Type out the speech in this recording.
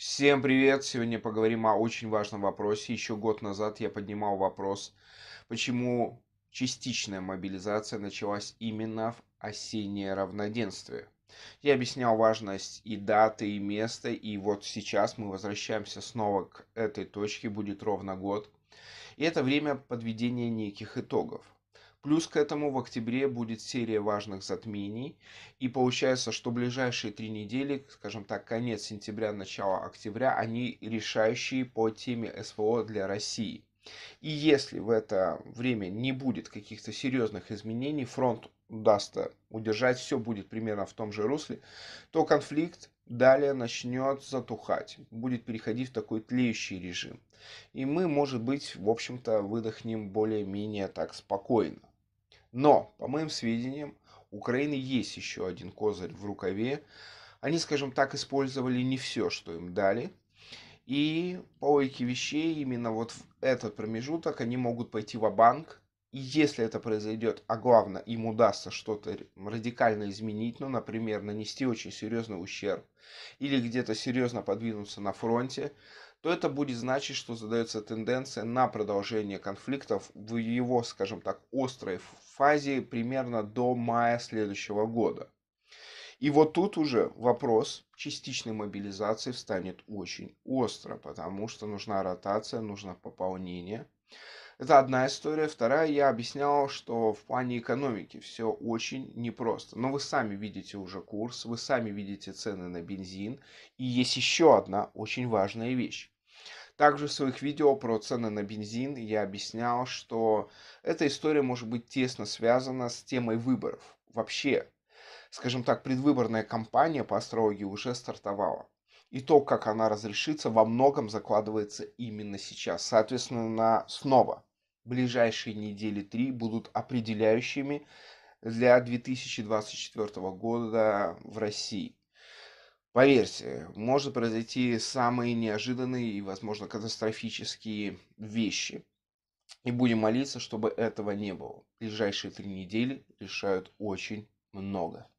Всем привет! Сегодня поговорим о очень важном вопросе. Еще год назад я поднимал вопрос, почему частичная мобилизация началась именно в осеннее равноденствие. Я объяснял важность и даты, и места, и вот сейчас мы возвращаемся снова к этой точке, будет ровно год. И это время подведения неких итогов. Плюс к этому в октябре будет серия важных затмений. И получается, что ближайшие три недели, скажем так, конец сентября, начало октября, они решающие по теме СВО для России. И если в это время не будет каких-то серьезных изменений, фронт удастся э, удержать, все будет примерно в том же русле, то конфликт далее начнет затухать, будет переходить в такой тлеющий режим. И мы, может быть, в общем-то, выдохнем более-менее так спокойно. Но, по моим сведениям, у Украины есть еще один козырь в рукаве. Они, скажем так, использовали не все, что им дали. И по логике вещей, именно вот в этот промежуток они могут пойти в банк и если это произойдет, а главное, им удастся что-то радикально изменить, ну, например, нанести очень серьезный ущерб или где-то серьезно подвинуться на фронте, то это будет значить, что задается тенденция на продолжение конфликтов в его, скажем так, острой фазе примерно до мая следующего года. И вот тут уже вопрос частичной мобилизации встанет очень остро, потому что нужна ротация, нужно пополнение. Это одна история. Вторая, я объяснял, что в плане экономики все очень непросто. Но вы сами видите уже курс, вы сами видите цены на бензин. И есть еще одна очень важная вещь. Также в своих видео про цены на бензин я объяснял, что эта история может быть тесно связана с темой выборов. Вообще, скажем так, предвыборная кампания по астрологии уже стартовала. И то, как она разрешится, во многом закладывается именно сейчас. Соответственно, на снова ближайшие недели три будут определяющими для 2024 года в России. Поверьте, может произойти самые неожиданные и, возможно, катастрофические вещи. И будем молиться, чтобы этого не было. Ближайшие три недели решают очень много.